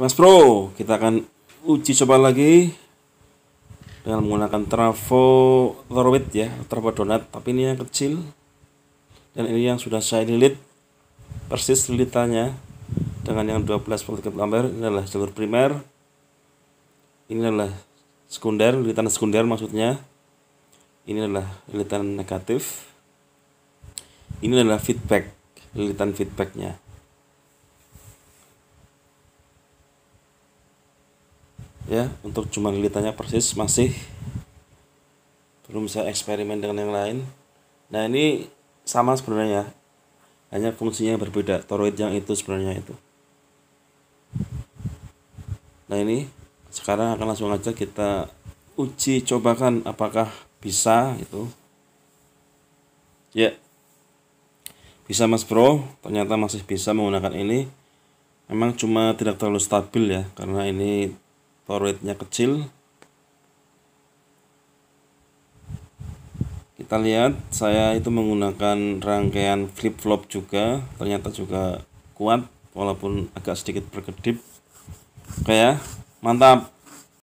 Mas Bro, kita akan uji coba lagi dengan menggunakan trafo thoroughbred ya, trafo donat, tapi ini yang kecil dan ini yang sudah saya lilit persis lilitannya dengan yang 12 per 30 ampere ini adalah jalur primer ini adalah sekunder lilitan sekunder maksudnya ini adalah lilitan negatif ini adalah feedback lilitan feedbacknya ya untuk cuma lilitannya persis masih belum bisa eksperimen dengan yang lain nah ini sama sebenarnya hanya fungsinya yang berbeda toroid yang itu sebenarnya itu nah ini sekarang akan langsung aja kita uji cobakan apakah bisa itu ya yeah. bisa mas bro ternyata masih bisa menggunakan ini memang cuma tidak terlalu stabil ya karena ini powerweight kecil. Kita lihat, saya itu menggunakan rangkaian flip-flop juga. Ternyata juga kuat, walaupun agak sedikit berkedip. Oke ya, mantap.